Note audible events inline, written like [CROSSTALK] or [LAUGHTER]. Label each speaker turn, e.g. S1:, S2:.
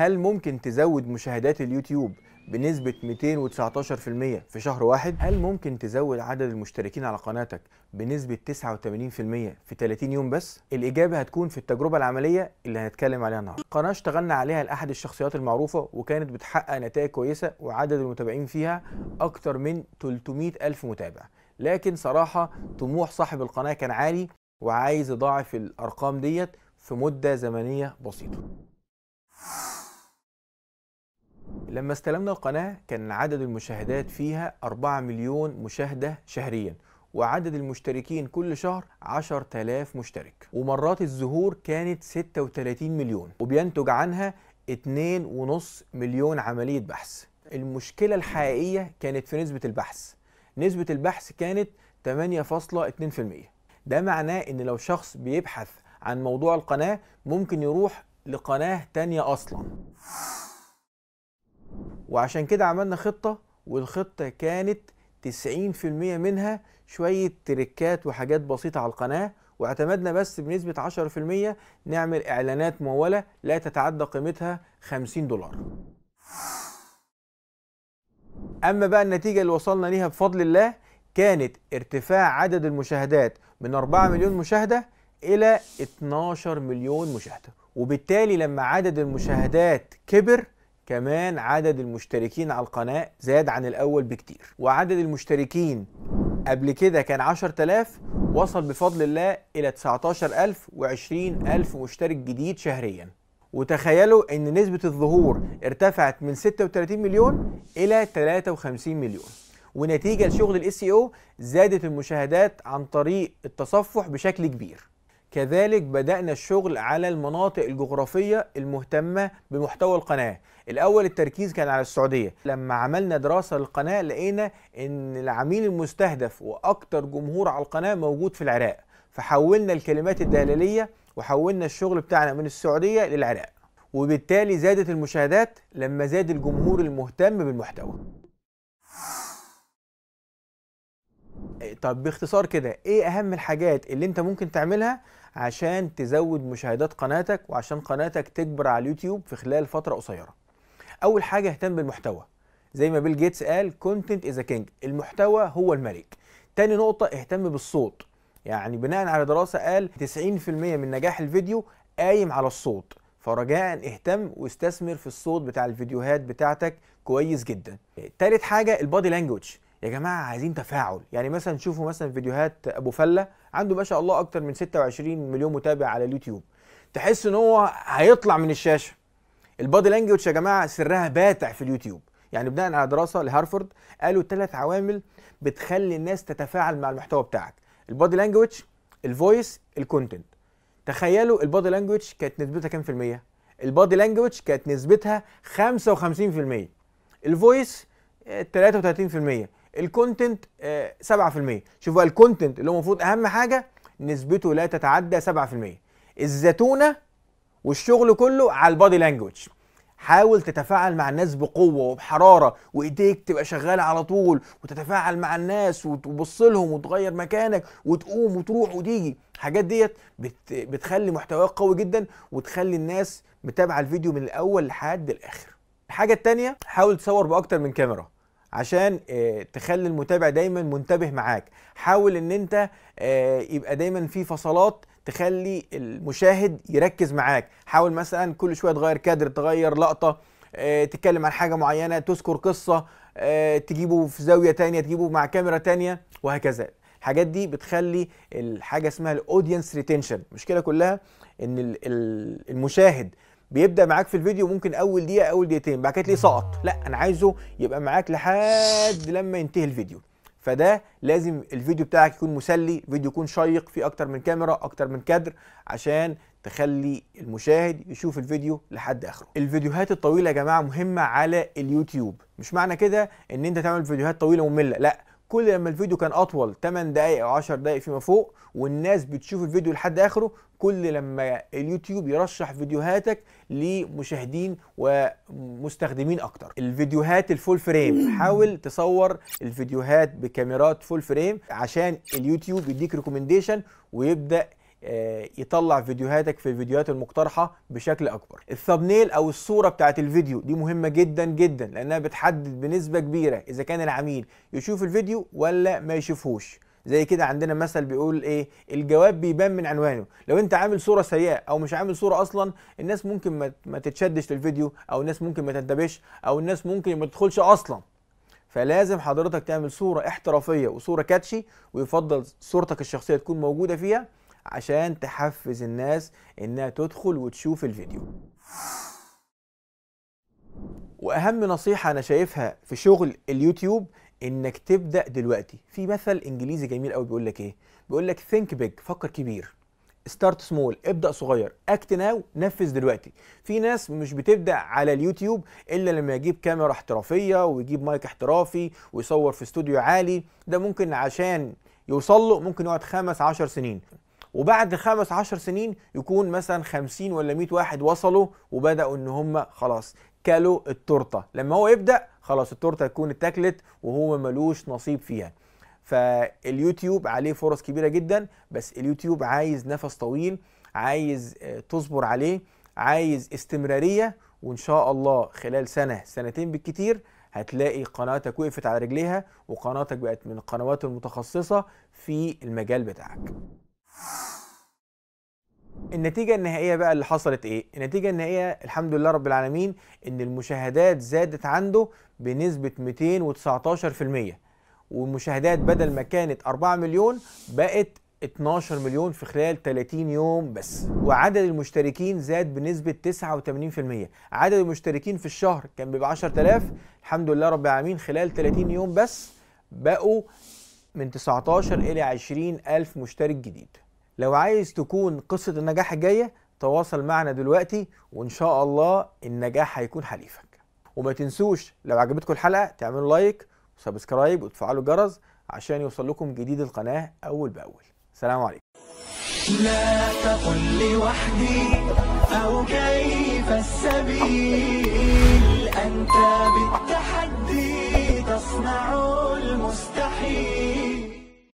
S1: هل ممكن تزود مشاهدات اليوتيوب بنسبة 219% في شهر واحد؟ هل ممكن تزود عدد المشتركين على قناتك بنسبة 89% في 30 يوم بس؟ الإجابة هتكون في التجربة العملية اللي هنتكلم عليها النهاردة. قناة اشتغلنا عليها لأحد الشخصيات المعروفة وكانت بتحقق نتائج كويسة وعدد المتابعين فيها أكتر من 300 ألف متابع. لكن صراحة طموح صاحب القناة كان عالي وعايز يضاعف الأرقام ديت في مدة زمنية بسيطة. لما استلمنا القناة كان عدد المشاهدات فيها 4 مليون مشاهدة شهريا وعدد المشتركين كل شهر 10000 مشترك ومرات الزهور كانت 36 مليون وبينتج عنها 2.5 مليون عملية بحث المشكلة الحقيقية كانت في نسبة البحث نسبة البحث كانت 8.2% ده معناه ان لو شخص بيبحث عن موضوع القناة ممكن يروح لقناة تانية اصلا وعشان كده عملنا خطة والخطة كانت 90% منها شوية تريكات وحاجات بسيطة على القناة واعتمدنا بس بنسبة 10% نعمل إعلانات ممولة لا تتعدى قيمتها 50 دولار أما بقى النتيجة اللي وصلنا ليها بفضل الله كانت ارتفاع عدد المشاهدات من 4 مليون مشاهدة إلى 12 مليون مشاهدة وبالتالي لما عدد المشاهدات كبر كمان عدد المشتركين على القناة زاد عن الأول بكتير وعدد المشتركين قبل كده كان 10000 وصل بفضل الله إلى 19000 و20000 مشترك جديد شهرياً وتخيلوا ان نسبة الظهور ارتفعت من 36 مليون الى 53 مليون ونتيجة لشغل الاس او e زادت المشاهدات عن طريق التصفح بشكل كبير كذلك بدأنا الشغل على المناطق الجغرافية المهتمة بمحتوى القناة الأول التركيز كان على السعودية لما عملنا دراسة للقناة لقينا أن العميل المستهدف وأكتر جمهور على القناة موجود في العراق فحولنا الكلمات الدلالية وحولنا الشغل بتاعنا من السعودية للعراق وبالتالي زادت المشاهدات لما زاد الجمهور المهتم بالمحتوى طب باختصار كده ايه اهم الحاجات اللي انت ممكن تعملها عشان تزود مشاهدات قناتك وعشان قناتك تكبر على اليوتيوب في خلال فتره قصيره اول حاجه اهتم بالمحتوى زي ما بيل جيتس قال كونتنت از كينج المحتوى هو الملك تاني نقطه اهتم بالصوت يعني بناء على دراسه قال 90% من نجاح الفيديو قايم على الصوت فرجاء اهتم واستثمر في الصوت بتاع الفيديوهات بتاعتك كويس جدا تالت حاجه البادي لانجوج يا جماعه عايزين تفاعل يعني مثلا شوفوا مثلا فيديوهات ابو فله عنده ما شاء الله اكتر من 26 مليون متابع على اليوتيوب تحس ان هو هيطلع من الشاشه البادي لانجوج يا جماعه سرها باتع في اليوتيوب يعني بناء على دراسه لهارفرد قالوا ثلاث عوامل بتخلي الناس تتفاعل مع المحتوى بتاعك البادي لانجوج الفويس الكونتنت تخيلوا البادي لانجوج كانت نسبتها كام في الميه البادي لانجوج كانت نسبتها 55% الفويس 33% الكونتنت 7% آه، شوفوا الكونتنت اللي هو المفروض اهم حاجه نسبته لا تتعدى 7% الزتونه والشغل كله على البادي لانجوج حاول تتفاعل مع الناس بقوه وبحراره وايديك تبقى شغاله على طول وتتفاعل مع الناس وتبص لهم وتغير مكانك وتقوم وتروح وتيجي الحاجات ديت بتخلي محتواك قوي جدا وتخلي الناس متابعه الفيديو من الاول لحد الاخر الحاجه الثانيه حاول تصور باكتر من كاميرا عشان آه، تخلي المتابع دايما منتبه معاك حاول ان انت آه، يبقى دايما في فصلات تخلي المشاهد يركز معاك حاول مثلا كل شويه تغير كادر تغير لقطه آه، تتكلم عن حاجه معينه تذكر قصه تجيبه في زاويه تانية تجيبه مع كاميرا تانية وهكذا الحاجات دي بتخلي الحاجه اسمها الاودينس ريتنشن المشكله كلها ان المشاهد بيبدا معاك في الفيديو ممكن اول دقيقه اول دقيقتين بعد كده تلاقيه سقط لا انا عايزه يبقى معاك لحد لما ينتهي الفيديو فده لازم الفيديو بتاعك يكون مسلي فيديو يكون شيق فيه اكتر من كاميرا اكتر من كادر عشان تخلي المشاهد يشوف الفيديو لحد اخره الفيديوهات الطويله يا جماعه مهمه على اليوتيوب مش معنى كده ان انت تعمل فيديوهات طويله ممله لا كل لما الفيديو كان اطول 8 دقائق او 10 دقائق فيما فوق والناس بتشوف الفيديو لحد اخره كل لما اليوتيوب يرشح فيديوهاتك لمشاهدين ومستخدمين اكتر الفيديوهات الفول فريم [CLEARS THROAT] حاول تصور الفيديوهات بكاميرات فول فريم عشان اليوتيوب يديك ريكومنديشن ويبدا آه، يطلع فيديوهاتك في الفيديوهات المقترحه بشكل اكبر الثمنيل او الصوره بتاعت الفيديو دي مهمه جدا جدا لانها بتحدد بنسبه كبيره اذا كان العميل يشوف الفيديو ولا ما يشوفهوش زي كده عندنا مثل بيقول ايه الجواب بيبان من عنوانه لو انت عامل صوره سيئه او مش عامل صوره اصلا الناس ممكن ما تتشدش للفيديو او الناس ممكن ما تنتبهش او الناس ممكن ما تدخلش اصلا فلازم حضرتك تعمل صوره احترافيه وصوره كاتشي ويفضل صورتك الشخصيه تكون موجوده فيها عشان تحفز الناس انها تدخل وتشوف الفيديو واهم نصيحه انا شايفها في شغل اليوتيوب انك تبدا دلوقتي في مثل انجليزي جميل قوي بيقول لك ايه بيقول لك ثينك بيج فكر كبير ستارت سمول ابدا صغير اكت ناو نفذ دلوقتي في ناس مش بتبدا على اليوتيوب الا لما يجيب كاميرا احترافيه ويجيب مايك احترافي ويصور في استوديو عالي ده ممكن عشان يوصل له ممكن يقعد خمس عشر سنين وبعد خمس عشر سنين يكون مثلا 50 ولا 100 واحد وصلوا وبداوا ان هم خلاص كلوا التورته لما هو يبدا خلاص التورته تكون اتاكلت وهو ملوش نصيب فيها فاليوتيوب عليه فرص كبيره جدا بس اليوتيوب عايز نفس طويل عايز آه، تصبر عليه عايز استمراريه وان شاء الله خلال سنه سنتين بالكتير هتلاقي قناتك وقفت على رجليها وقناتك بقت من القنوات المتخصصه في المجال بتاعك النتيجة النهائية بقى اللي حصلت ايه؟ النتيجة النهائية الحمد لله رب العالمين ان المشاهدات زادت عنده بنسبة 219% والمشاهدات بدل ما كانت 4 مليون بقت 12 مليون في خلال 30 يوم بس وعدد المشتركين زاد بنسبة 89% عدد المشتركين في الشهر كان بيبقى 10000 الحمد لله رب العالمين خلال 30 يوم بس بقوا من 19 إلى 20 ألف مشترك جديد لو عايز تكون قصة النجاح الجاية تواصل معنا دلوقتي وإن شاء الله النجاح هيكون حليفك وما تنسوش لو عجبتكم الحلقة تعملوا لايك وسبسكرايب وتفعلوا الجرس عشان يوصل لكم جديد القناة أول بأول سلام عليكم لا تقل لوحدي أو كيف السبيل أنت بالتحدي تصنع المستحيل